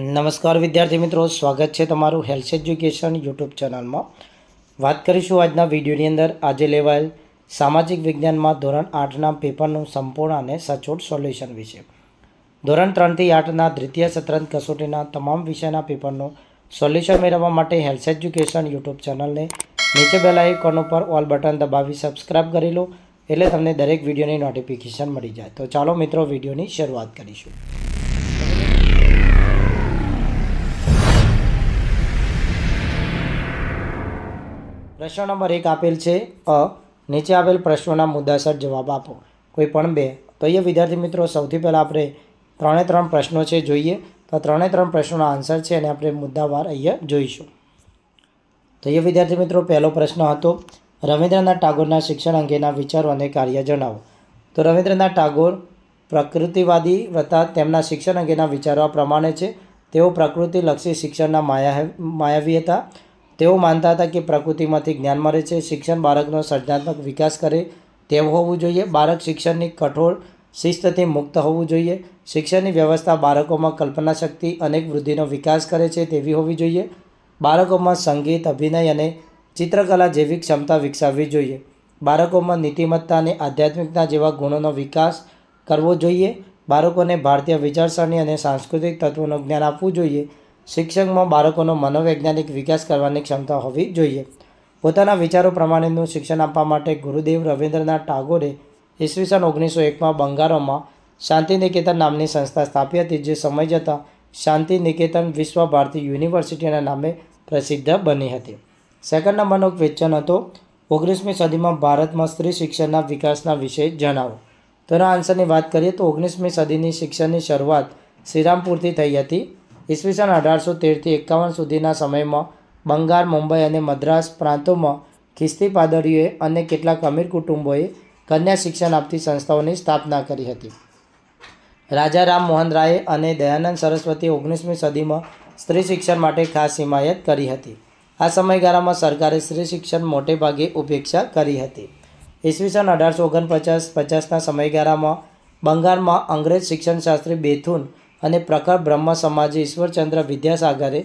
નમસ્કાર વિદ્યાર્થી મિત્રો સ્વાગત છે તમારું હેલ્થ એજ્યુકેશન યુટ્યુબ ચેનલમાં વાત કરીશું આજના વિડીયોની અંદર આજે લેવાયેલ સામાજિક વિજ્ઞાનમાં ધોરણ આઠના પેપરનું સંપૂર્ણ અને સચોટ સોલ્યુશન વિશે ધોરણ ત્રણથી આઠના દ્વિતીય સત્રંત કસોટીના તમામ વિષયના પેપરનું સોલ્યુશન મેળવવા માટે હેલ્થ એજ્યુકેશન યુટ્યુબ ચેનલને નીચે બેલ આઇકોન ઉપર ઓલ બટન દબાવી સબસ્ક્રાઇબ કરી લો એટલે તમને દરેક વિડીયોની નોટિફિકેશન મળી જાય તો ચાલો મિત્રો વિડીયોની શરૂઆત કરીશું પ્રશ્ન નંબર એક આપેલ છે અ નીચે આપેલ પ્રશ્નોના મુદ્દાસર જવાબ આપો કોઈ પણ બે તો એ વિદ્યાર્થી મિત્રો સૌથી પહેલાં આપણે ત્રણે ત્રણ પ્રશ્નો છે જોઈએ તો ત્રણે ત્રણ પ્રશ્નોના આન્સર છે અને આપણે મુદ્દાવાર અહીંયા જોઈશું તો એ વિદ્યાર્થી મિત્રો પહેલો પ્રશ્ન હતો રવિન્દ્રનાથ ટાગોરના શિક્ષણ અંગેના વિચારો અને કાર્ય જણાવો તો રવિન્દ્રનાથ ટાગોર પ્રકૃતિવાદી હતા તેમના શિક્ષણ અંગેના વિચારો પ્રમાણે છે તેઓ પ્રકૃતિલક્ષી શિક્ષણના માયા માયાવી હતા તેઓ માનતા હતા કે પ્રકૃતિમાંથી જ્ઞાન મળે છે શિક્ષણ બાળકનો સર્જનાત્મક વિકાસ કરે તેવું હોવું જોઈએ બાળક શિક્ષણની કઠોર શિસ્તથી મુક્ત હોવું જોઈએ શિક્ષણની વ્યવસ્થા બાળકોમાં કલ્પના શક્તિ અનેક વૃદ્ધિનો વિકાસ કરે છે તેવી હોવી જોઈએ બાળકોમાં સંગીત અભિનય અને ચિત્રકલા જેવી ક્ષમતા વિકસાવવી જોઈએ બાળકોમાં નીતિમત્તા અને આધ્યાત્મિકતા જેવા ગુણોનો વિકાસ કરવો જોઈએ બાળકોને ભારતીય વિચારસરણી અને સાંસ્કૃતિક તત્વોનું જ્ઞાન આપવું જોઈએ શિક્ષકમાં બાળકોનો મનોવૈજ્ઞાનિક વિકાસ કરવાની ક્ષમતા હોવી જોઈએ પોતાના વિચારો પ્રમાણેનું શિક્ષણ આપવા માટે ગુરુદેવ રવિન્દ્રનાથ ટાગોરે ઈસવીસન ઓગણીસો એકમાં બંગારોમાં શાંતિ નિકેતન નામની સંસ્થા સ્થાપી હતી જે સમય જતાં શાંતિ નિકેતન વિશ્વ ભારતી યુનિવર્સિટીના નામે પ્રસિદ્ધ બની હતી સેકન્ડ નંબરનો ક્વેશ્ચન હતો ઓગણીસમી સદીમાં ભારતમાં સ્ત્રી શિક્ષણના વિકાસના વિશે જણાવો તેના આન્સરની વાત કરીએ તો ઓગણીસમી સદીની શિક્ષણની શરૂઆત શ્રીરામપુરથી થઈ હતી ઈસવીસન અઢારસો તેરથી એકાવન સુધીના સમયમાં બંગાળ મુંબઈ અને મદ્રાસ પ્રાંતોમાં ખિસ્તી પાદરીઓએ અને કેટલાક અમીર કુટુંબોએ કન્યા શિક્ષણ આપતી સંસ્થાઓની સ્થાપના કરી હતી રાજા રામ મોહન રાય અને દયાનંદ સરસ્વતીએ ઓગણીસમી સદીમાં સ્ત્રી શિક્ષણ માટે ખાસ હિમાયત કરી હતી આ સમયગાળામાં સરકારે સ્ત્રી શિક્ષણ મોટે ભાગે ઉપેક્ષા કરી હતી ઈસવીસન અઢારસો ઓગણપચાસ પચાસના સમયગાળામાં બંગાળમાં અંગ્રેજ શિક્ષણશાસ્ત્રી બેથુન અને પ્રખર બ્રહ્મ સમાજે ઈશ્વરચંદ્ર વિદ્યાસાગરે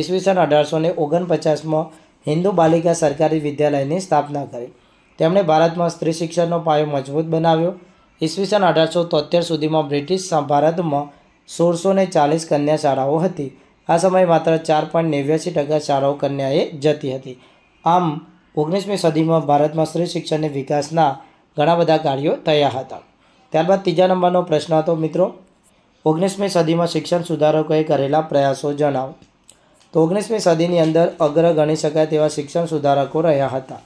ઈસવીસન અઢારસો ને ઓગણપચાસમાં હિન્દુ બાલિકા સરકારી વિદ્યાલયની સ્થાપના કરી તેમણે ભારતમાં સ્ત્રી શિક્ષણનો પાયો મજબૂત બનાવ્યો ઈસવીસન અઢારસો તોતેર સુધીમાં બ્રિટિશ ભારતમાં સોળસો ને ચાલીસ કન્યા શાળાઓ હતી આ સમયે માત્ર ચાર પોઈન્ટ નેવ્યાસી ટકા શાળાઓ કન્યાએ જતી હતી આમ ઓગણીસમી સદીમાં ભારતમાં સ્ત્રી શિક્ષણની વિકાસના ઘણા બધા કાર્યો થયા હતા ત્યારબાદ ત્રીજા નંબરનો પ્રશ્ન હતો મિત્રો ઓગણીસમી સદીમાં શિક્ષણ સુધારકોએ કરેલા પ્રયાસો જણાવો તો ઓગણીસમી સદીની અંદર અગ્ર ગણી શકાય તેવા શિક્ષણ સુધારકો રહ્યા હતા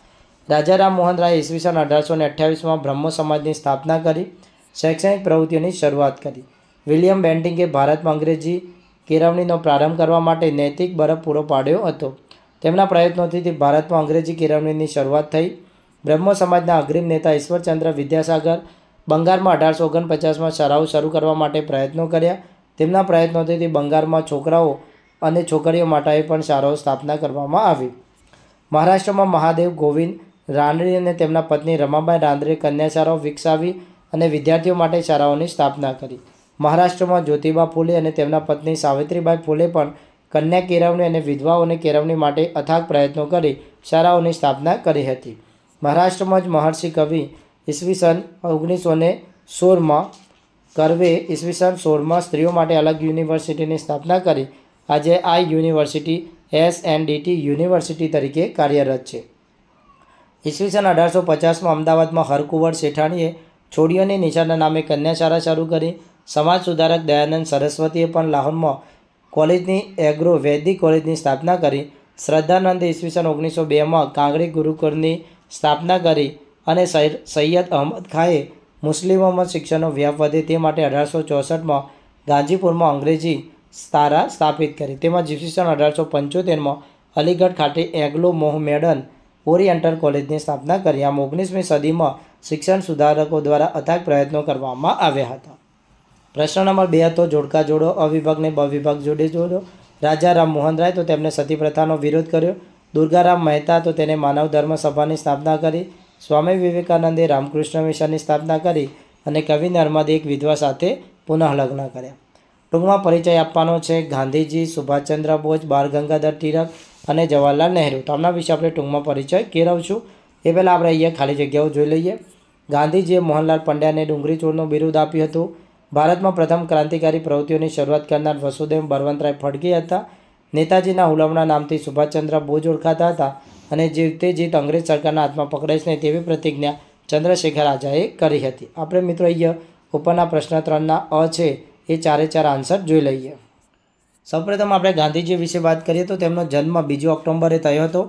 રાજા રામ મોહન રાય ઈસવીસન અઢારસો ને અઠ્યાવીસમાં બ્રહ્મ સમાજની સ્થાપના કરી શૈક્ષણિક પ્રવૃત્તિઓની શરૂઆત કરી વિલિયમ બેન્ટિંગે ભારતમાં અંગ્રેજી કેળવણીનો પ્રારંભ કરવા માટે નૈતિક બરફ પૂરો પાડ્યો હતો તેમના પ્રયત્નોથી ભારતમાં અંગ્રેજી કેળવણીની શરૂઆત થઈ બ્રહ્મ સમાજના અગ્રીમ નેતા ઈશ્વરચંદ્ર વિદ્યાસાગર બંગાળમાં અઢારસો ઓગણપચાસમાં શાળાઓ શરૂ કરવા માટે પ્રયત્નો કર્યા તેમના પ્રયત્નોથી તે બંગાળમાં છોકરાઓ અને છોકરીઓ માટે પણ શાળાઓ સ્થાપના કરવામાં આવી મહારાષ્ટ્રમાં મહાદેવ ગોવિંદ રાનડે અને તેમના પત્ની રમાબાઈ રાંદરે કન્યા શાળાઓ વિકસાવી અને વિદ્યાર્થીઓ માટે શાળાઓની સ્થાપના કરી મહારાષ્ટ્રમાં જ્યોતિબા ફૂલે અને તેમના પત્ની સાવિત્રીબાઈ ફૂલે પણ કન્યા કેળવણી અને વિધવાઓને કેળવણી માટે અથાગ પ્રયત્નો કરી શાળાઓની સ્થાપના કરી હતી મહારાષ્ટ્રમાં જ મહર્ષિ કવિ ઈસવીસન ઓગણીસો ને સોળમાં કરવે ઈસવીસન સોળમાં સ્ત્રીઓ માટે અલગ યુનિવર્સિટીની સ્થાપના કરી આજે આ university S N DT university તરીકે કાર્યરત છે ઈસવીસન અઢારસો પચાસમાં અમદાવાદમાં હરકુંવર શેઠાણીએ છોડીઓની નિશાના નામે કન્યાશાળા શરૂ કરી સમાજ સુધારક દયાનંદ સરસ્વતીએ પણ લાહોરમાં કોલેજની એગ્રો વૈદિક કોલેજની સ્થાપના કરી શ્રદ્ધાનંદ ઈસવીસન ઓગણીસો બેમાં કાંગડી ગુરુકુળની સ્થાપના કરી અને સૈયદ અહમદ ખાંએ મુસ્લિમોમાં શિક્ષણનો વ્યાપ વધે તે માટે અઢારસો ચોસઠમાં ગાંધીપુરમાં અંગ્રેજી તારા સ્થાપિત કરી તેમાં જીપ્સીસન અઢારસો પંચોતેરમાં અલીગઢ ખાતે એગ્લો મોહમેડન ઓરિએન્ટલ કોલેજની સ્થાપના કરી આમ ઓગણીસમી સદીમાં શિક્ષણ સુધારકો દ્વારા અથાગ પ્રયત્નો કરવામાં આવ્યા હતા પ્રશ્ન નંબર બે હતો જોડકા જોડો અવિભાગને બ વિભાગ જોડે જોડો રાજા રામ મોહન રાય તો તેમણે સતી પ્રથાનો વિરોધ કર્યો દુર્ગારામ મહેતા તો તેને માનવ ધર્મ સભાની સ્થાપના કરી સ્વામી વિવેકાનંદે રામકૃષ્ણ મિશનની સ્થાપના કરી અને કવિ નર્મદ એક વિધવા સાથે પુનઃલગ્ન કર્યા ટૂંકમાં પરિચય આપવાનો છે ગાંધીજી સુભાષચંદ્ર બોઝ બાળ ગંગાધર તિરક અને જવાહરલાલ નહેરુ તો વિશે આપણે ટૂંકમાં પરિચય કેળવશું એ પહેલાં આપણે અહીંયા ખાલી જગ્યાઓ જોઈ લઈએ ગાંધીજીએ મોહનલાલ પંડ્યાને ડુંગળી ચોરનું બિરુદ આપ્યું હતું ભારતમાં પ્રથમ ક્રાંતિકારી પ્રવૃત્તિઓની શરૂઆત કરનાર વસુદેવ બળવંતરાય ફડકી હતા નેતાજીના હુલામણા નામથી સુભાષચંદ્ર બોઝ ઓળખાતા હતા અને જે રીતે જીત અંગ્રેજ સરકારના હાથમાં પકડાય છે તેવી પ્રતિજ્ઞા ચંદ્રશેખર આઝાએ કરી હતી આપણે મિત્રો અહીંયા ઉપરના પ્રશ્ન ત્રણના અ છે એ ચારે ચાર આન્સર જોઈ લઈએ સૌપ્રથમ આપણે ગાંધીજી વિશે વાત કરીએ તો તેમનો જન્મ બીજો ઓક્ટોબરે થયો હતો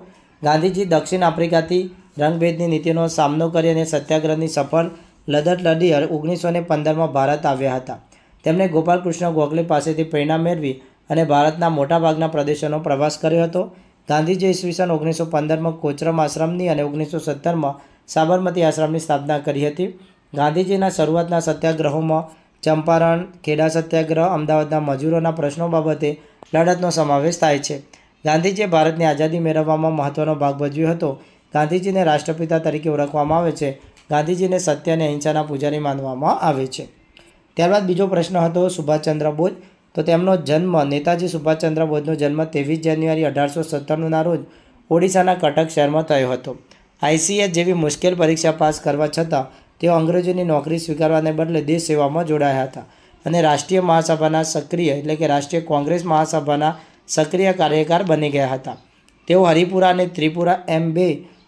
ગાંધીજી દક્ષિણ આફ્રિકાથી રંગભેદની નીતિનો સામનો કરી અને સત્યાગ્રહની સફળ લદત લડી ઓગણીસો ને પંદરમાં ભારત આવ્યા હતા તેમણે ગોપાલકૃષ્ણ ગોખલે પાસેથી પ્રેરણા મેળવી અને ભારતના મોટાભાગના પ્રદેશોનો પ્રવાસ કર્યો હતો ગાંધીજી ઈસવીસન ઓગણીસો પંદરમાં કોચરમ આશ્રમની અને ઓગણીસો સત્તરમાં સાબરમતી આશ્રમની સ્થાપના કરી હતી ગાંધીજીના શરૂઆતના સત્યાગ્રહોમાં ચંપારણ ખેડા સત્યાગ્રહ અમદાવાદના મજૂરોના પ્રશ્નો બાબતે લડતનો સમાવેશ થાય છે ગાંધીજીએ ભારતની આઝાદી મેળવવામાં મહત્ત્વનો ભાગ ભજવ્યો હતો ગાંધીજીને રાષ્ટ્રપિતા તરીકે ઓળખવામાં આવે છે ગાંધીજીને સત્ય અને અહિંસાના પૂજારી માનવામાં આવે છે ત્યારબાદ બીજો પ્રશ્ન હતો સુભાષચંદ્ર બોઝ તો તેમનો જન્મ નેતાજી સુભાષચંદ્ર બોઝનો જન્મ ત્રેવીસ જાન્યુઆરી અઢારસો સત્તાણુંના રોજ ઓડિશાના કટક શહેરમાં થયો હતો આઈસીએસ જેવી મુશ્કેલ પરીક્ષા પાસ કરવા છતાં તેઓ અંગ્રેજોની નોકરી સ્વીકારવાને બદલે દેશ સેવામાં જોડાયા હતા અને રાષ્ટ્રીય મહાસભાના સક્રિય એટલે કે રાષ્ટ્રીય કોંગ્રેસ મહાસભાના સક્રિય કાર્યકાર બની ગયા હતા તેઓ હરિપુરા અને ત્રિપુરા એમ બે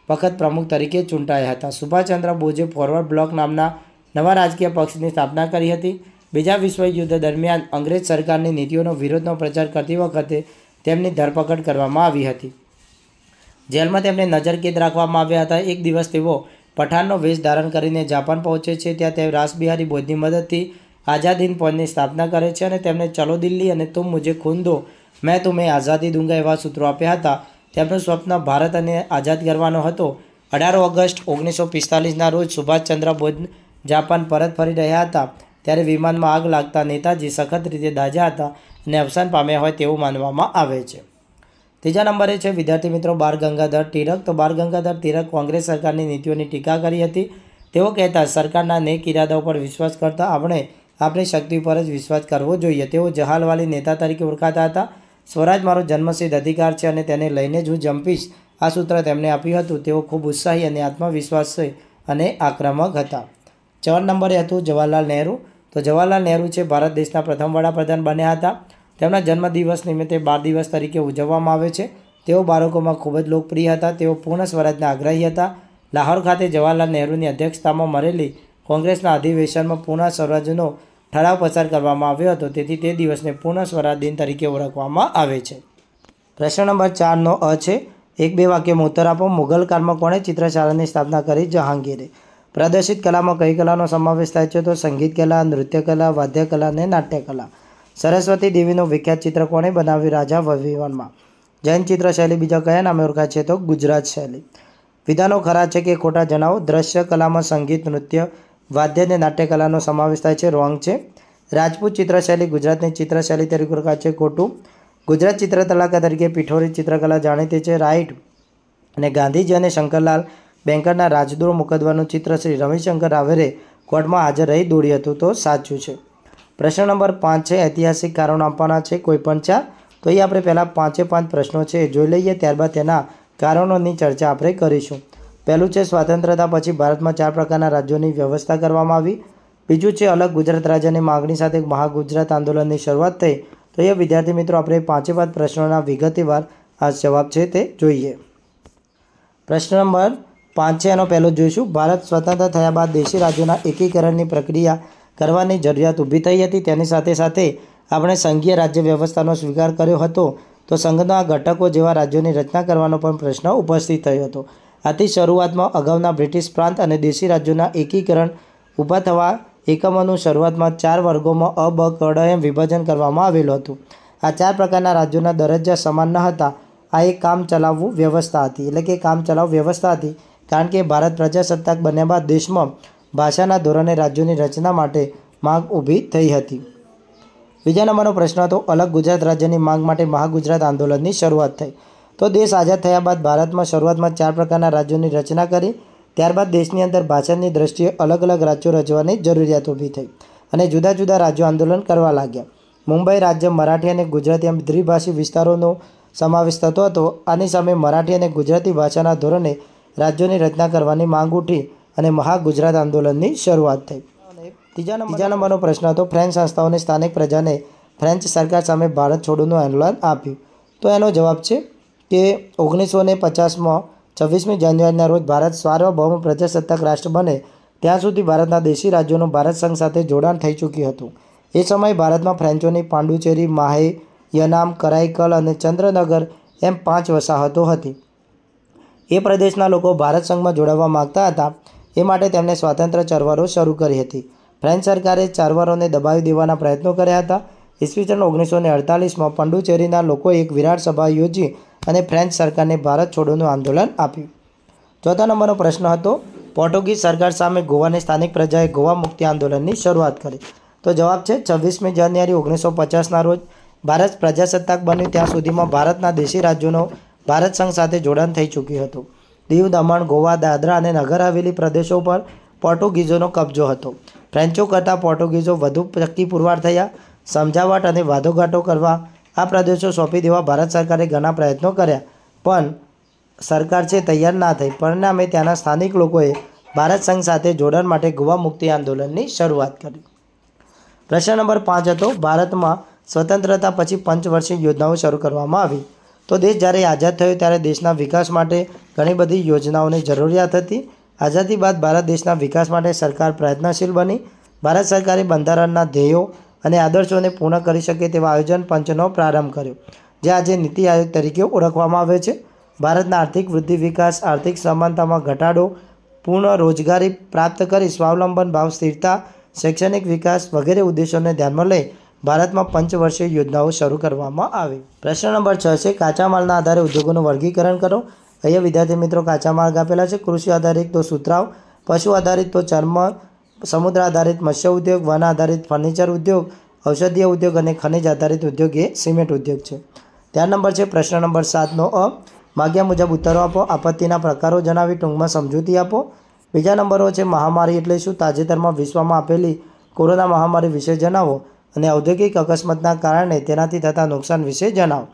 વખત પ્રમુખ તરીકે ચૂંટાયા હતા સુભાષચંદ્ર બોઝે ફોરવર્ડ બ્લોક નામના નવા રાજકીય પક્ષની સ્થાપના કરી હતી બીજા વિશ્વયુદ્ધ દરમિયાન અંગ્રેજ સરકારની નીતિઓનો વિરોધનો પ્રચાર કરતી વખતે તેમની ધરપકડ કરવામાં આવી હતી જેલમાં તેમને નજરકેદ રાખવામાં આવ્યા હતા એક દિવસ તેઓ પઠાણનો વેશ ધારણ કરીને જાપાન પહોંચે છે ત્યાં તે રાસબિહારી બોધની મદદથી આઝાદ હિંદ ફોજની સ્થાપના કરે છે અને તેમને ચલો દિલ્હી અને તુમ મુજે ખૂન દો મેં તુમે આઝાદી દુંગા એવા સૂત્રો આપ્યા હતા તેમનું સ્વપ્ન ભારત અને આઝાદ કરવાનો હતો અઢાર ઓગસ્ટ ઓગણીસો પિસ્તાલીસના રોજ સુભાષચંદ્ર બોઝ જાપાન પરત ફરી રહ્યા હતા ત્યારે વિમાનમાં આગ લાગતા નેતાજી સખત રીતે દાઝ્યા હતા અને અવસાન પામ્યા હોય તેવું માનવામાં આવે છે ત્રીજા નંબરે છે વિદ્યાર્થી મિત્રો બાળ ગંગાધર તિરક તો બાળ ગંગાધર તિરક કોંગ્રેસ સરકારની નીતિઓની ટીકા કરી હતી તેઓ કહેતા સરકારના નેક ઇરાદા ઉપર વિશ્વાસ કરતા આપણે આપણી શક્તિ પર જ વિશ્વાસ કરવો જોઈએ તેઓ જહાલવાલી નેતા તરીકે ઓળખાતા હતા સ્વરાજ મારો જન્મસિદ્ધ અધિકાર છે અને તેને લઈને જ હું જંપીશ આ સૂત્ર તેમણે આપ્યું હતું તેઓ ખૂબ ઉત્સાહી અને આત્મવિશ્વાસી અને આક્રમક હતા ચૌદ નંબરે હતું જવાહરલાલ નહેરુ તો જવાહરલાલ નહેરુ છે ભારત દેશના પ્રથમ વડાપ્રધાન બન્યા હતા તેમના જન્મદિવસ નિમિત્તે બાર દિવસ તરીકે ઉજવવામાં આવે છે તેઓ બાળકોમાં ખૂબ જ લોકપ્રિય હતા તેઓ પૂર્ણ સ્વરાજના આગ્રહી હતા લાહોર ખાતે જવાહરલાલ નહેરુની અધ્યક્ષતામાં મળેલી કોંગ્રેસના અધિવેશનમાં પૂર્ણ સ્વરાજનો ઠરાવ પસાર કરવામાં આવ્યો હતો તેથી તે દિવસને પૂર્ણ સ્વરાજ દિન તરીકે ઓળખવામાં આવે છે પ્રશ્ન નંબર ચારનો અ છે એક બે વાક્યમાં ઉત્તર આપો મુઘલ કાળમાં કોણે ચિત્રશાળાની સ્થાપના કરી જહાંગીરે પ્રાદેશિક કલામાં કઈ કલાનો સમાવેશ થાય છે તો સંગીત કલા નૃત્ય કલા વાદ્ય કલા અને નાટ્યકલા સરસ્વતી દેવીનું વિખ્યાત ચિત્ર કોણે બનાવ્યું રાજા વહીવનમાં જૈન ચિત્ર શૈલી બીજા કયા નામે ઓળખાય છે તો ગુજરાત શૈલી વિધાનો ખરા છે કે ખોટા જણાવો દ્રશ્ય કલામાં સંગીત નૃત્ય વાદ્ય અને નાટ્યકલાનો સમાવેશ થાય છે રોંગ છે રાજપૂત ચિત્રશૈલી ગુજરાતની ચિત્રશૈલી તરીકે ઓળખાય છે ખોટું ગુજરાત ચિત્રકલાકાર તરીકે પીઠોરી ચિત્રકલા જાણીતી છે રાઈટ અને ગાંધીજી અને શંકરલાલ બેંકરના રાજદ્રોહ મુકદવાનું ચિત્ર શ્રી રવિશંકર રાવેરે કોર્ટમાં હાજર રહી દોડ્યું હતું તો સાચું છે પ્રશ્ન નંબર પાંચ છે ઐતિહાસિક કારણો આપવાના છે કોઈ પણ ચાર તો એ આપણે પહેલાં પાંચે પાંચ પ્રશ્નો છે જોઈ લઈએ ત્યારબાદ તેના કારણોની ચર્ચા આપણે કરીશું પહેલું છે સ્વાતંત્રતા પછી ભારતમાં ચાર પ્રકારના રાજ્યોની વ્યવસ્થા કરવામાં આવી બીજું છે અલગ ગુજરાત રાજ્યની માગણી સાથે મહાગુજરાત આંદોલનની શરૂઆત થઈ તો એ વિદ્યાર્થી મિત્રો આપણે પાંચે પાંચ પ્રશ્નોના વિગતવાર આ જવાબ છે તે જોઈએ પ્રશ્ન નંબર પાંચ છે એનો પહેલો જોઈશું ભારત સ્વતંત્ર થયા બાદ દેશી રાજ્યોના એકીકરણની પ્રક્રિયા કરવાની જરૂરિયાત ઊભી થઈ હતી તેની સાથે સાથે આપણે સંઘીય રાજ્ય વ્યવસ્થાનો સ્વીકાર કર્યો હતો તો સંઘના ઘટકો જેવા રાજ્યોની રચના કરવાનો પણ પ્રશ્ન ઉપસ્થિત થયો હતો આથી શરૂઆતમાં અગાઉના બ્રિટિશ પ્રાંત અને દેશી રાજ્યોના એકીકરણ ઊભા થવા એકમોનું શરૂઆતમાં ચાર વર્ગોમાં અબકડ એમ વિભાજન કરવામાં આવેલું હતું આ ચાર પ્રકારના રાજ્યોના દરજ્જા સમાન ન હતા આ એક કામ ચલાવવું વ્યવસ્થા હતી એટલે કે કામ ચલાવ વ્યવસ્થા હતી કારણ કે ભારત પ્રજાસત્તાક બન્યા બાદ દેશમાં ભાષાના ધોરણે રાજ્યોની રચના માટે માંગ ઊભી થઈ હતી બીજા નંબરનો પ્રશ્ન હતો અલગ ગુજરાત રાજ્યની માંગ માટે મહાગુજરાત આંદોલનની શરૂઆત થઈ તો દેશ આઝાદ થયા બાદ ભારતમાં શરૂઆતમાં ચાર પ્રકારના રાજ્યોની રચના કરી ત્યારબાદ દેશની અંદર ભાષાની દ્રષ્ટિએ અલગ અલગ રાજ્યો રચવાની જરૂરિયાત ઊભી થઈ અને જુદા જુદા રાજ્યો આંદોલન કરવા લાગ્યા મુંબઈ રાજ્ય મરાઠી અને ગુજરાતી એમ દ્વિભાષી વિસ્તારોનો સમાવેશ થતો હતો આની સામે મરાઠી અને ગુજરાતી ભાષાના ધોરણે રાજ્યોની રચના કરવાની માંગ ઉઠી અને મહા ગુજરાત આંદોલનની શરૂઆત થઈ ત્રીજા ત્રીજા નંબરનો પ્રશ્ન હતો ફ્રેન્ચ સંસ્થાઓને સ્થાનિક પ્રજાને ફ્રેન્ચ સરકાર સામે ભારત છોડોનું આંદોલન આપ્યું તો એનો જવાબ છે કે ઓગણીસો ને પચાસમાં છવ્વીસમી જાન્યુઆરીના રોજ ભારત સાર્વભૌમ પ્રજાસત્તાક રાષ્ટ્ર બને ત્યાં સુધી ભારતના દેશી રાજ્યોનું ભારત સંઘ સાથે જોડાણ થઈ ચૂક્યું હતું એ સમયે ભારતમાં ફ્રેન્ચોની પાંડુચેરી માહે યનામ કરાઈકલ અને ચંદ્રનગર એમ પાંચ વસાહતો હતી એ પ્રદેશના લોકો ભારત સંઘમાં જોડાવા માગતા હતા એ માટે તેમણે સ્વાતંત્ર્ય ચળવળો શરૂ કરી હતી ફ્રેન્ચ સરકારે ચળવળોને દબાવી દેવાના પ્રયત્નો કર્યા હતા ઈસવીસન ઓગણીસો ને અડતાલીસમાં પંડુચેરીના લોકોએ એક વિરાટ સભા યોજી અને ફ્રેન્ચ સરકારને ભારત છોડોનું આંદોલન આપ્યું ચોથા નંબરનો પ્રશ્ન હતો પોર્ટુગીઝ સરકાર સામે ગોવાની સ્થાનિક પ્રજાએ ગોવા મુક્તિ આંદોલનની શરૂઆત કરી તો જવાબ છે છવ્વીસમી જાન્યુઆરી ઓગણીસો પચાસના રોજ ભારત પ્રજાસત્તાક બન્યું ત્યાં સુધીમાં ભારતના દેશી રાજ્યોનો ભારત સંઘ સાથે જોડાણ થઈ ચૂક્યું હતું દીવ દમણ ગોવા દાદરા અને નગર હવેલી પ્રદેશો પર પોર્ટુગીઝોનો કબજો હતો ફ્રેન્ચો કરતાં પોર્ટુગીઝો વધુ શક્તિપુરવાર થયા સમજાવટ અને વાદોઘાટો કરવા આ પ્રદેશો સોંપી દેવા ભારત સરકારે ઘણા પ્રયત્નો કર્યા પણ સરકાર છે તૈયાર ના થઈ પરિણામે ત્યાંના સ્થાનિક લોકોએ ભારત સંઘ સાથે જોડાણ માટે ગોવા મુક્તિ આંદોલનની શરૂઆત કરી પ્રશ્ન નંબર પાંચ હતો ભારતમાં સ્વતંત્રતા પછી પંચવર્ષીય યોજનાઓ શરૂ કરવામાં આવી તો દેશ જ્યારે આઝાદ થયો ત્યારે દેશના વિકાસ માટે ઘણી બધી યોજનાઓની જરૂરિયાત હતી આઝાદી બાદ ભારત દેશના વિકાસ માટે સરકાર પ્રયત્નશીલ બની ભારત સરકારે બંધારણના ધ્યેયો અને આદર્શોને પૂર્ણ કરી શકે તેવા આયોજન પંચનો પ્રારંભ કર્યો જે આજે નીતિ આયોગ તરીકે ઓળખવામાં આવે છે ભારતના આર્થિક વૃદ્ધિ વિકાસ આર્થિક સમાનતામાં ઘટાડો પૂર્ણ રોજગારી પ્રાપ્ત કરી સ્વાવલંબન ભાવ સ્થિરતા શૈક્ષણિક વિકાસ વગેરે ઉદ્દેશોને ધ્યાનમાં લઈ ભારતમાં પંચવર્ષીય યોજનાઓ શરૂ કરવામાં આવી પ્રશ્ન નંબર છ છે કાચા માલના આધારે ઉદ્યોગોનું વર્ગીકરણ કરો અહીંયા વિદ્યાર્થી મિત્રો કાચા માર્ગ આપેલા છે કૃષિ આધારિત તો સુતરાવ પશુ આધારિત તો ચર્મ સમુદ્ર આધારિત મત્સ્ય ઉદ્યોગ વન આધારિત ફર્નિચર ઉદ્યોગ ઔષધીય ઉદ્યોગ અને ખનિજ આધારિત ઉદ્યોગ એ સિમેન્ટ ઉદ્યોગ છે ત્યાર નંબર છે પ્રશ્ન નંબર સાતનો અ માગ્યા મુજબ ઉત્તરો આપો આપત્તિના પ્રકારો જણાવી ટૂંકમાં સમજૂતી આપો બીજા નંબરો છે મહામારી એટલે શું તાજેતરમાં વિશ્વમાં આપેલી કોરોના મહામારી વિશે જણાવો અને ઔદ્યોગિક અકસ્માતના કારણે તેનાથી થતા નુકસાન વિશે જણાવો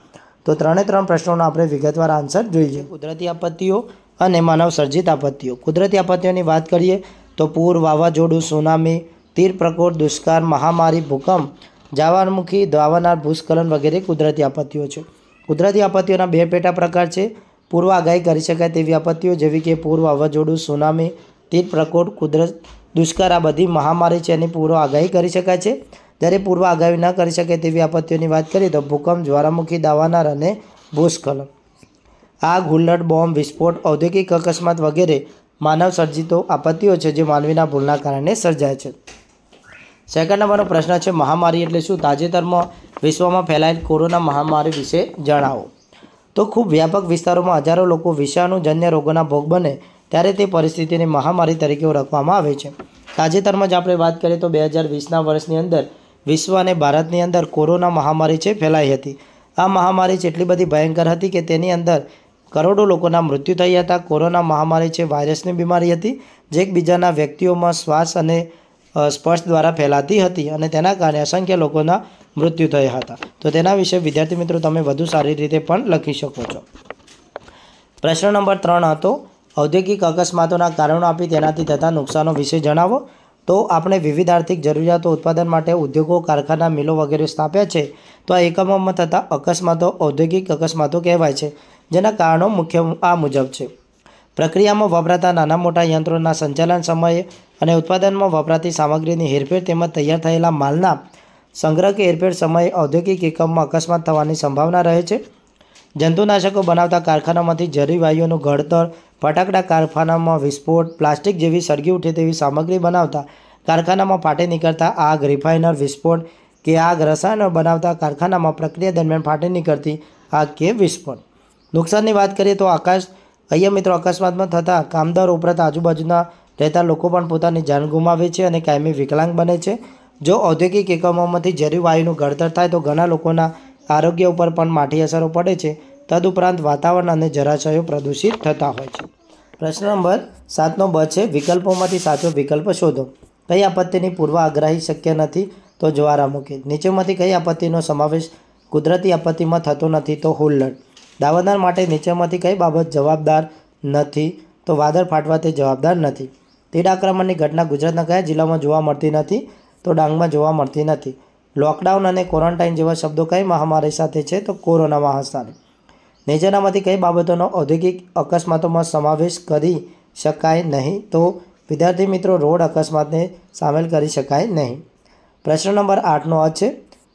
તો ત્રણે ત્રણ પ્રશ્નોનો આપણે વિગતવાર આન્સર જોઈએ કુદરતી આપત્તિઓ અને માનવ સર્જિત આપત્તિઓ કુદરતી આપત્તિઓની વાત કરીએ તો પૂર વાવાઝોડું સુનામી તીર પ્રકોપ દુષ્કાળ મહામારી ભૂકંપ જ્વાળામુખી દ્વાવાનાર ભૂસ્ખલન વગેરે કુદરતી આપત્તિઓ છે કુદરતી આપત્તિઓના બે પેટા પ્રકાર છે પૂર્વ આગાહી કરી શકાય તેવી આપત્તિઓ જેવી કે પૂર વાવાઝોડું સુનામી તીર પ્રકોટ કુદરત દુષ્કાળ આ બધી મહામારી છે એની પૂર્વ આગાહી કરી શકાય છે જ્યારે પૂર્વ આગાહી ન કરી શકે તેવી આપત્તિઓની વાત કરીએ તો ભૂકંપ જ્વાળામુખી દાવાનાર અને ભૂસ્ખલન આગ હુલ્લડ બોમ્બ વિસ્ફોટ ઔદ્યોગિક અકસ્માત વગેરે માનવ સર્જિતો આપત્તિઓ છે જે માનવીના ભૂલના કારણે સર્જાય છે સેકન્ડ નંબરનો પ્રશ્ન છે મહામારી એટલે શું તાજેતરમાં વિશ્વમાં ફેલાયેલ કોરોના મહામારી વિશે જણાવો તો ખૂબ વ્યાપક વિસ્તારોમાં હજારો લોકો વિષાણુજન્ય રોગોના ભોગ બને ત્યારે તે પરિસ્થિતિને મહામારી તરીકે ઓળખવામાં આવે છે તાજેતરમાં જ આપણે વાત કરીએ તો બે હજાર વીસના વર્ષની અંદર વિશ્વ અને ભારતની અંદર કોરોના મહામારી છે ફેલાઈ હતી આ મહામારી એટલી બધી ભયંકર હતી કે તેની અંદર કરોડો લોકોના મૃત્યુ થયા હતા કોરોના મહામારી છે વાયરસની બીમારી હતી જે એકબીજાના વ્યક્તિઓમાં શ્વાસ અને સ્પર્શ દ્વારા ફેલાતી હતી અને તેના કારણે અસંખ્ય લોકોના મૃત્યુ થયા હતા તો તેના વિશે વિદ્યાર્થી મિત્રો તમે વધુ સારી રીતે પણ લખી શકો છો પ્રશ્ન નંબર ત્રણ હતો ઔદ્યોગિક અકસ્માતોના કારણો આપી તેનાથી થતા નુકસાનો વિશે જણાવો તો આપણે વિવિધ આર્થિક જરૂરિયાતો ઉત્પાદન માટે ઉદ્યોગો કારખાના મિલો વગેરે સ્થાપ્યા છે તો આ એકમોમાં થતા અકસ્માતો ઔદ્યોગિક અકસ્માતો કહેવાય છે જેના કારણો મુખ્ય આ મુજબ છે પ્રક્રિયામાં વપરાતા નાના મોટા યંત્રોના સંચાલન સમયે અને ઉત્પાદનમાં વપરાતી સામગ્રીની હેરફેર તેમજ તૈયાર થયેલા માલના સંગ્રહ કે હેરફેર સમયે ઔદ્યોગિક એકમમાં અકસ્માત થવાની સંભાવના રહે છે જંતુનાશકો બનાવતા કારખાનામાંથી ઝેરી વાયુઓનું ઘડતર ફટાકડા કારખાનામાં વિસ્ફોટ પ્લાસ્ટિક જેવી સળગી ઉઠે તેવી સામગ્રી બનાવતા કારખાનામાં ફાટે નીકળતા આગ રિફાઇનર વિસ્ફોટ કે આગ રસાયણો બનાવતા કારખાનામાં પ્રક્રિયા દરમિયાન ફાટી નીકળતી આગ કે વિસ્ફોટ નુકસાનની વાત કરીએ તો આકાશ અહીંયા મિત્રો અકસ્માતમાં થતાં કામદારો ઉપરાંત આજુબાજુના રહેતા લોકો પણ પોતાની જાન ગુમાવે છે અને કાયમી વિકલાંગ બને છે જો ઔદ્યોગિક એકમોમાંથી ઝેરી વાયુનું ઘડતર થાય તો ઘણા લોકોના આરોગ્ય ઉપર પણ માઠી અસરો પડે છે તદુપરાંત વાતાવરણ અને જરાશયો પ્રદૂષિત થતા હોય છે પ્રશ્ન નંબર સાતનો બ છે વિકલ્પોમાંથી સાચો વિકલ્પ શોધો કઈ આપત્તિની પૂર્વ આગ્રહી શક્ય નથી તો જ્વાળામુખી નીચેમાંથી કઈ આપત્તિનો સમાવેશ કુદરતી આપત્તિમાં થતો નથી તો હુલ્લડ દાવાદાર માટે નીચેમાંથી કઈ બાબત જવાબદાર નથી તો વાદળ ફાટવા તે જવાબદાર નથી તીડ આક્રમણની ઘટના ગુજરાતના કયા જિલ્લામાં જોવા મળતી નથી તો ડાંગમાં જોવા મળતી નથી લોકડાઉન અને ક્વોરન્ટાઇન જેવા શબ્દો કઈ મહામારી સાથે છે તો કોરોના મહાસારી નીચેનામાંથી કઈ બાબતોનો ઔદ્યોગિક અકસ્માતોમાં સમાવેશ કરી શકાય નહીં તો વિદ્યાર્થી મિત્રો રોડ અકસ્માતને સામેલ કરી શકાય નહીં પ્રશ્ન નંબર આઠનો આ છે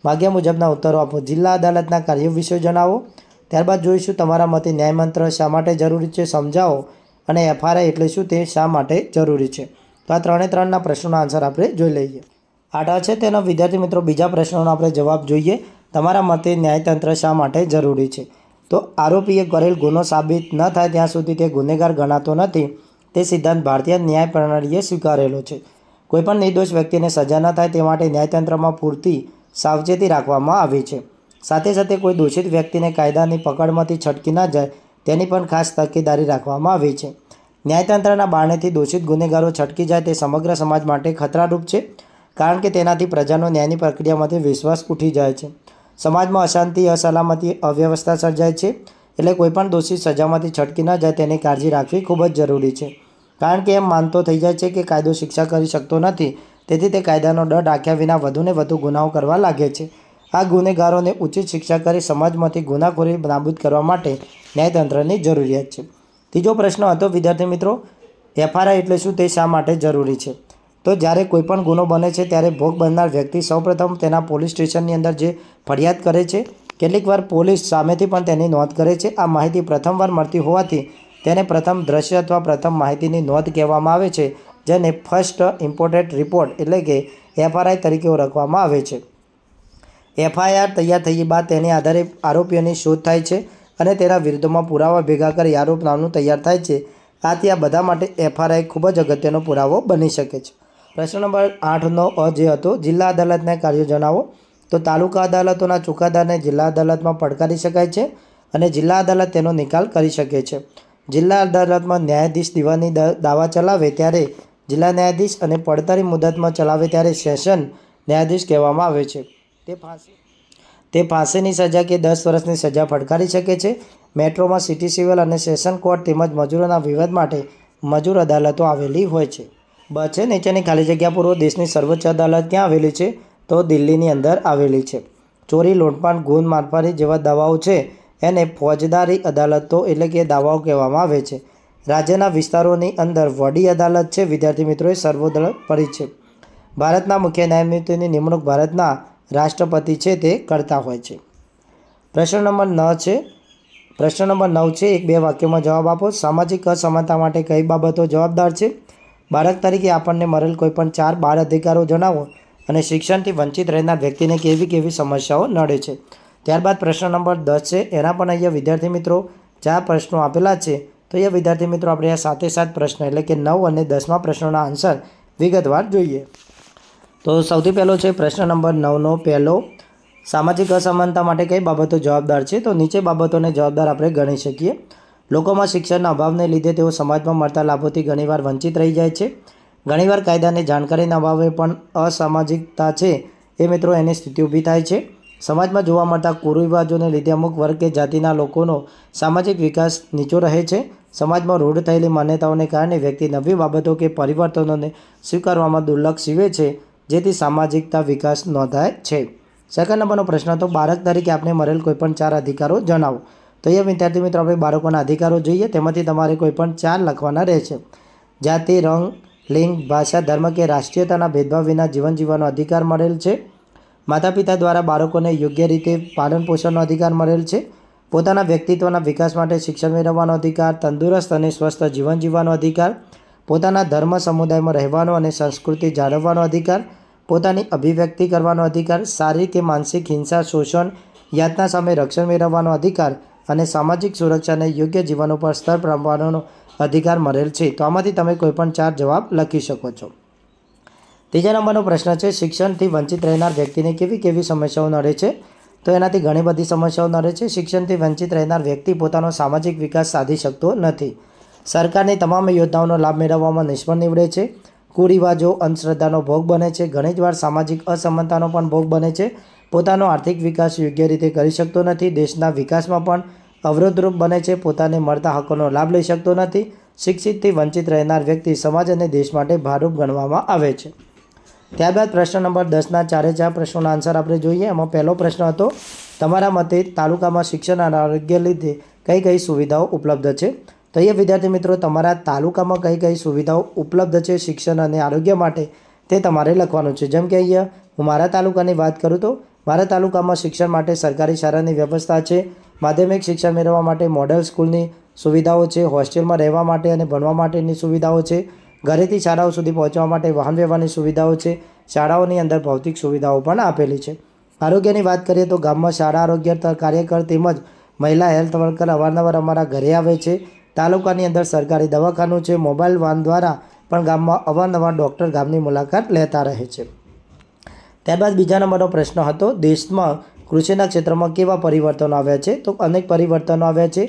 માગ્યા મુજબના ઉત્તરો આપો જિલ્લા અદાલતના કાર્યો વિશે જણાવો ત્યારબાદ જોઈશું તમારા મતે ન્યાયમંત્ર શા માટે જરૂરી છે સમજાવો અને એફઆરઆઈ એટલે શું તે શા માટે જરૂરી છે તો આ ત્રણે ત્રણના પ્રશ્નોના આન્સર આપણે જોઈ લઈએ આઠ છે તેનો વિદ્યાર્થી મિત્રો બીજા પ્રશ્નોનો આપણે જવાબ જોઈએ તમારા મતે ન્યાયતંત્ર શા માટે જરૂરી છે તો આરોપીએ કરેલ ગુનો સાબિત ન થાય ત્યાં સુધી તે ગુનેગાર ગણાતો નથી તે સિદ્ધાંત ભારતીય ન્યાય પ્રણાલીએ સ્વીકારેલો છે કોઈપણ નિર્દોષ વ્યક્તિને સજા ન થાય તે માટે ન્યાયતંત્રમાં પૂરતી સાવચેતી રાખવામાં આવી છે સાથે સાથે કોઈ દોષિત વ્યક્તિને કાયદાની પકડમાંથી છટકી ના જાય તેની પણ ખાસ તકેદારી રાખવામાં આવી છે ન્યાયતંત્રના બારણેથી દોષિત ગુનેગારો છટકી જાય તે સમગ્ર સમાજ માટે ખતરારૂપ છે કારણ કે તેનાથી પ્રજાનો ન્યાયની પ્રક્રિયામાંથી વિશ્વાસ ઉઠી જાય છે સમાજમાં અશાંતિ અસલામતી અવ્યવસ્થા સર્જાય છે એટલે કોઈપણ દોષી સજામાંથી છટકી ન જાય તેની કાળજી રાખવી ખૂબ જ જરૂરી છે કારણ કે એમ માનતો થઈ જાય છે કે કાયદો શિક્ષા કરી શકતો નથી તેથી તે કાયદાનો ડર રાખ્યા વિના વધુને વધુ ગુનાઓ કરવા લાગે છે આ ગુનેગારોને ઉચિત શિક્ષા કરી સમાજમાંથી ગુનાખોરી નાબૂદ કરવા માટે ન્યાયતંત્રની જરૂરિયાત છે ત્રીજો પ્રશ્ન હતો વિદ્યાર્થી મિત્રો એફઆરઆઈ એટલે શું તે શા માટે જરૂરી છે તો જ્યારે કોઈપણ ગુનો બને છે ત્યારે ભોગ બનનાર વ્યક્તિ સૌપ્રથમ તેના પોલીસ સ્ટેશનની અંદર જે ફરિયાદ કરે છે કેટલીકવાર પોલીસ સામેથી પણ તેની નોંધ કરે છે આ માહિતી પ્રથમવાર મળતી હોવાથી તેને પ્રથમ દ્રશ્ય અથવા પ્રથમ માહિતીની નોંધ કહેવામાં આવે છે જેને ફર્સ્ટ ઇમ્પોર્ટેન્ટ રિપોર્ટ એટલે કે એફઆરઆઈ તરીકે ઓળખવામાં આવે છે એફઆઈઆર તૈયાર થઈ બાદ તેને આધારે આરોપીઓની શોધ થાય છે અને તેના વિરુદ્ધમાં પુરાવા ભેગા કરી આરોપનામું તૈયાર થાય છે આથી આ બધા માટે એફઆરઆઈ ખૂબ જ અગત્યનો પુરાવો બની શકે છે પ્રશ્ન નંબર આઠનો અ જે હતો જિલ્લા અદાલતને કાર્યો જણાવો તો તાલુકા અદાલતોના ચુકાદાને જિલ્લા અદાલતમાં પડકારી શકાય છે અને જિલ્લા અદાલત તેનો નિકાલ કરી શકે છે જિલ્લા અદાલતમાં ન્યાયાધીશ દીવાની દાવા ચલાવે ત્યારે જિલ્લા ન્યાયાધીશ અને પડતરી મુદતમાં ચલાવે ત્યારે સેશન ન્યાયાધીશ કહેવામાં આવે છે તે ફાંસી તે ફાંસીની સજા કે દસ વર્ષની સજા ફટકારી શકે છે મેટ્રોમાં સિટી સિવિલ અને સેશન કોર્ટ તેમજ મજૂરોના વિવાદ માટે મજૂર અદાલતો આવેલી હોય છે બ છે નીચેની ખાલી જગ્યા પૂર્વ દેશની સર્વોચ્ચ અદાલત ક્યાં આવેલી છે તો દિલ્હીની અંદર આવેલી છે ચોરી લોટપાટ ગુંદ મારફારી જેવા દાવાઓ છે એને ફોજદારી અદાલતો એટલે કે દાવાઓ કહેવામાં આવે છે રાજ્યના વિસ્તારોની અંદર વડી અદાલત છે વિદ્યાર્થી મિત્રોએ સર્વોદળ પડી છે ભારતના મુખ્ય ન્યાયમૂર્તિની નિમણૂક ભારતના રાષ્ટ્રપતિ છે તે કરતા હોય છે પ્રશ્ન નંબર નવ છે પ્રશ્ન નંબર નવ છે એક બે વાક્યોમાં જવાબ આપો સામાજિક અસમાનતા માટે કઈ બાબતો જવાબદાર છે બાળક તરીકે આપણને મળેલ પણ ચાર બાળ અધિકારો જણાવો અને શિક્ષણથી વંચિત રહેનાર વ્યક્તિને કેવી કેવી સમસ્યાઓ નડે છે ત્યારબાદ પ્રશ્ન નંબર દસ છે એના પણ અહીંયા વિદ્યાર્થી મિત્રો ચાર પ્રશ્નો આપેલા છે તો એ વિદ્યાર્થી મિત્રો આપણે આ સાતે સાત પ્રશ્ન એટલે કે નવ અને દસમા પ્રશ્નોના આન્સર વિગતવાર જોઈએ તો સૌથી પહેલો છે પ્રશ્ન નંબર નવનો પહેલો સામાજિક અસમાનતા માટે કઈ બાબતો જવાબદાર છે તો નીચે બાબતોને જવાબદાર આપણે ગણી શકીએ લોકોમાં શિક્ષણના અભાવને લીધે તેઓ સમાજમાં મળતા લાભોથી ઘણીવાર વંચિત રહી જાય છે ઘણીવાર કાયદાની જાણકારીના અભાવે પણ અસામાજિકતા છે એ મિત્રો એની સ્થિતિ ઊભી થાય છે સમાજમાં જોવા મળતા કુરિવાજોને લીધે અમુક વર્ગ કે જાતિના લોકોનો સામાજિક વિકાસ નીચો રહે છે સમાજમાં રૂઢ થયેલી માન્યતાઓને કારણે વ્યક્તિ નવી બાબતો કે પરિવર્તનોને સ્વીકારવામાં દુર્લક્ષ સીવે છે જેથી સામાજિકતા વિકાસ નોંધાય છે સેકન્ડ નંબરનો પ્રશ્ન તો બાળક તરીકે આપણે મળેલ કોઈપણ ચાર અધિકારો જણાવો તો અહીંયા વિદ્યાર્થી મિત્રો આપણે બાળકોના અધિકારો જોઈએ તેમાંથી તમારે કોઈપણ ચાર લખવાના રહેશે જાતિ રંગ લિંગ ભાષા ધર્મ કે રાષ્ટ્રીયતાના ભેદભાવ વિના જીવન જીવવાનો અધિકાર મળેલ છે માતા પિતા દ્વારા બાળકોને યોગ્ય રીતે પાલન પોષણનો અધિકાર મળેલ છે પોતાના વ્યક્તિત્વના વિકાસ માટે શિક્ષણ મેળવવાનો અધિકાર તંદુરસ્ત અને સ્વસ્થ જીવન જીવવાનો અધિકાર પોતાના ધર્મ સમુદાયમાં રહેવાનો અને સંસ્કૃતિ જાળવવાનો અધિકાર પોતાની અભિવ્યક્તિ કરવાનો અધિકાર શારીરિક કે માનસિક હિંસા શોષણ યાતના સામે રક્ષણ મેળવવાનો અધિકાર અને સામાજિક સુરક્ષાને યોગ્ય જીવન ઉપર સ્તર પ્રમાણનો અધિકાર મળેલ છે તો આમાંથી તમે કોઈપણ ચાર જવાબ લખી શકો છો ત્રીજા નંબરનો પ્રશ્ન છે શિક્ષણથી વંચિત રહેનાર વ્યક્તિને કેવી કેવી સમસ્યાઓ નડે છે તો એનાથી ઘણી બધી સમસ્યાઓ નડે છે શિક્ષણથી વંચિત રહેનાર વ્યક્તિ પોતાનો સામાજિક વિકાસ સાધી શકતો નથી સરકારની તમામ યોજનાઓનો લાભ મેળવવામાં નિષ્ફળ નીવડે છે કુરિવાજો અંધશ્રદ્ધાનો ભોગ બને છે ઘણી જ વાર સામાજિક અસમાનતાનો પણ ભોગ બને છે પોતાનો આર્થિક વિકાસ યોગ્ય રીતે કરી શકતો નથી દેશના વિકાસમાં પણ અવરોધરૂપ બને છે પોતાને મળતા હકોનો લાભ લઈ શકતો નથી શિક્ષિતથી વંચિત રહેનાર વ્યક્તિ સમાજ અને દેશ માટે ભારૂપ ગણવામાં આવે છે ત્યારબાદ પ્રશ્ન નંબર દસના ચારે ચાર પ્રશ્નોના આન્સર આપણે જોઈએ એમાં પહેલો પ્રશ્ન હતો તમારા મતે તાલુકામાં શિક્ષણ અને આરોગ્ય લીધે કઈ કઈ સુવિધાઓ ઉપલબ્ધ છે તો અહીંયા વિદ્યાર્થી મિત્રો તમારા તાલુકામાં કઈ કઈ સુવિધાઓ ઉપલબ્ધ છે શિક્ષણ અને આરોગ્ય માટે તે તમારે લખવાનું છે જેમ કે અહીંયા હું મારા તાલુકાની વાત કરું તો મારા તાલુકામાં શિક્ષણ માટે સરકારી શાળાની વ્યવસ્થા છે માધ્યમિક શિક્ષણ મેળવવા માટે મોડલ સ્કૂલની સુવિધાઓ છે હોસ્ટેલમાં રહેવા માટે અને ભણવા માટેની સુવિધાઓ છે ઘરેથી શાળાઓ સુધી પહોંચવા માટે વાહન વ્યવહારની સુવિધાઓ છે શાળાઓની અંદર ભૌતિક સુવિધાઓ પણ આપેલી છે આરોગ્યની વાત કરીએ તો ગામમાં શાળા આરોગ્ય કાર્યકર તેમજ મહિલા હેલ્થ વર્કર અવારનવાર અમારા ઘરે આવે છે તાલુકાની અંદર સરકારી દવાખાનું છે મોબાઈલ વાન દ્વારા પણ ગામમાં અવારનવાર ડૉક્ટર ગામની મુલાકાત લેતા રહે છે ત્યારબાદ બીજા નંબરનો પ્રશ્ન હતો દેશમાં કૃષિના ક્ષેત્રમાં કેવા પરિવર્તનો આવ્યા છે તો અનેક પરિવર્તનો આવ્યા છે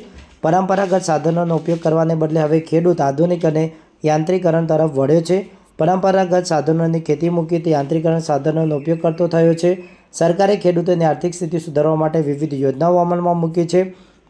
પરંપરાગત સાધનોનો ઉપયોગ કરવાને બદલે હવે ખેડૂત આધુનિક અને યાંત્રિકરણ તરફ વળ્યો છે પરંપરાગત સાધનોની ખેતી મૂકી તે યાંત્રિકરણ સાધનોનો ઉપયોગ કરતો થયો છે સરકારે ખેડૂતોની આર્થિક સ્થિતિ સુધારવા માટે વિવિધ યોજનાઓ અમલમાં મૂકી છે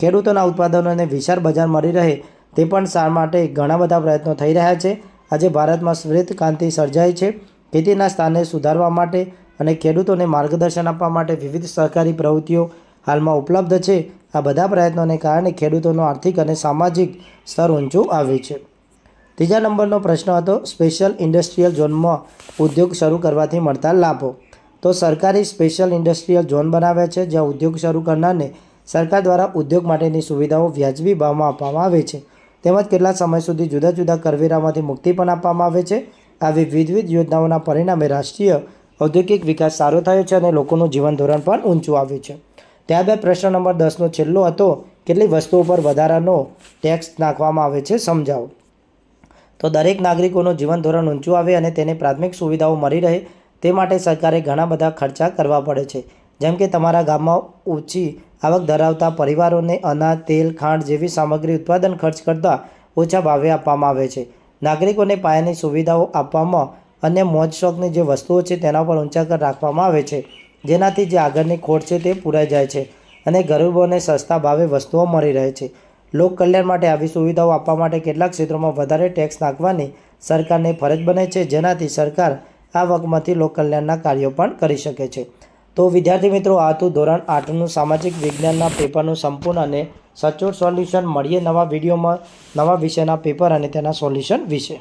ખેડૂતોના ઉત્પાદનોને વિશાળ બજાર મળી રહે તે પણ સાર માટે ઘણા બધા પ્રયત્નો થઈ રહ્યા છે આજે ભારતમાં શ્વેત ક્રાંતિ સર્જાય છે ખેતીના સ્થાને સુધારવા માટે અને ખેડૂતોને માર્ગદર્શન આપવા માટે વિવિધ સહકારી પ્રવૃત્તિઓ હાલમાં ઉપલબ્ધ છે આ બધા પ્રયત્નોને કારણે ખેડૂતોનો આર્થિક અને સામાજિક સ્તર ઊંચું આવ્યું છે ત્રીજા નંબરનો પ્રશ્ન હતો સ્પેશિયલ ઇન્ડસ્ટ્રીયલ ઝોનમાં ઉદ્યોગ શરૂ કરવાથી મળતા લાભો તો સરકારી સ્પેશિયલ ઇન્ડસ્ટ્રીયલ ઝોન બનાવ્યા છે જ્યાં ઉદ્યોગ શરૂ કરનારને સરકાર દ્વારા ઉદ્યોગ માટેની સુવિધાઓ વ્યાજબી ભાવમાં આપવામાં આવે છે તેમજ કેટલા સમય સુધી જુદા જુદા કરવેરામાંથી મુક્તિ પણ આપવામાં આવે છે આવી વિવિધ યોજનાઓના પરિણામે રાષ્ટ્રીય ઔદ્યોગિક વિકાસ સારો થયો છે અને લોકોનું જીવન ધોરણ પણ ઊંચું આવ્યું છે ત્યારબાદ પ્રશ્ન નંબર દસનો છેલ્લો હતો કેટલી વસ્તુઓ પર વધારાનો ટેક્સ નાખવામાં આવે છે સમજાવો તો દરેક નાગરિકોનું જીવન ધોરણ ઊંચું આવે અને તેને પ્રાથમિક સુવિધાઓ મળી રહે તે માટે સરકારે ઘણા બધા ખર્ચા કરવા પડે છે જેમ કે તમારા ગામમાં ઊંચી આવક ધરાવતા પરિવારોને અનાજ તેલ ખાંડ જેવી સામગ્રી ઉત્પાદન ખર્ચ કરતાં ઓછા ભાવે આપવામાં આવે છે નાગરિકોને પાયાની સુવિધાઓ આપવામાં અને મોજ શોખની જે વસ્તુઓ છે તેના પર ઊંચા કર રાખવામાં આવે છે જેનાથી જે આગળની ખોટ છે તે પૂરાઈ જાય છે અને ગરીબોને સસ્તા ભાવે વસ્તુઓ મળી રહે છે લોક કલ્યાણ માટે આવી સુવિધાઓ આપવા માટે કેટલાક ક્ષેત્રોમાં વધારે ટેક્સ નાખવાની સરકારની ફરજ બને છે જેનાથી સરકાર આવકમાંથી લોક કલ્યાણના કાર્યો પણ કરી શકે છે તો વિદ્યાર્થી મિત્રો આ હતું ધોરણ આઠનું સામાજિક વિજ્ઞાનના પેપરનું સંપૂર્ણ અને સચોટ સોલ્યુશન મળીએ નવા વિડીયોમાં નવા વિષયના પેપર અને તેના સોલ્યુશન વિશે